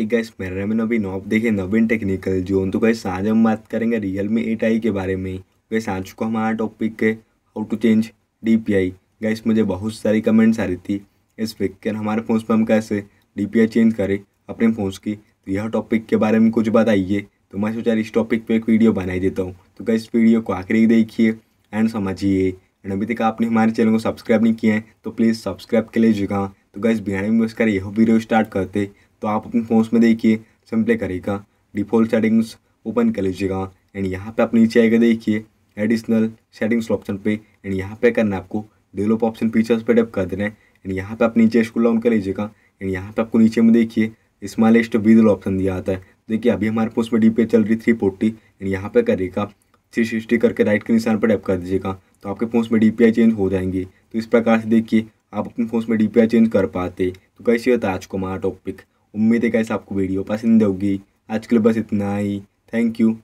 एक गैस मेरा नाम है नवीन आप देखिए नवीन टेक्निकल जोन तो गैस आज हम बात करेंगे रियल मी एट के बारे में गैस आ चुका हमारा टॉपिक है how to change D P I guys मुझे बहुत सारी कमेंट्स आ रही थी इस वीकेंड हमारे फ़ोन पर हम कैसे डी पी आई चेंज करें अपने फ़ोन की तो यह टॉपिक के बारे में कुछ बताइए तो मैं सोचा इस टॉपिक पर एक वीडियो बनाई देता हूँ तो गैस वीडियो को आखिरी देखिए एंड समझिए एंड अभी तक आपने हमारे चैनल को सब्सक्राइब नहीं किया है तो प्लीज़ सब्सक्राइब के लिए जुगा तो गैस बिहार में कर यह वीडियो स्टार्ट करते तो आप अपने फोन में देखिए सिंपली करेगा डिफ़ॉल्ट सेटिंग्स ओपन कर लीजिएगा एंड यहाँ पे आप नीचे आएगा देखिए एडिशनल सेटिंग्स ऑप्शन पे एंड यहाँ पे करना है आपको डेवलप ऑप्शन फीचर्स पे टैप कर देना है एंड यहाँ पे आप नीचे स्कूल डाउन कर लीजिएगा एंड यहाँ पे आपको नीचे में देखिए स्मॉलेस्ट विदल ऑप्शन दिया आता है देखिए अभी हमारे पास में डी चल रही थ्री फोर्टी एंड यहाँ पर करेगा थ्री सिक्सटी करके राइट के निशान पर टैप कर दीजिएगा तो आपके फ़ोन में डी चेंज हो जाएंगे तो इस प्रकार से देखिए आप अपने फ़ोन में डी चेंज कर पाते तो कैसे होता है आज को हमारा टॉपिक उम्मीद है कैसे आपको वीडियो पसंद होगी आज के लिए बस इतना ही थैंक यू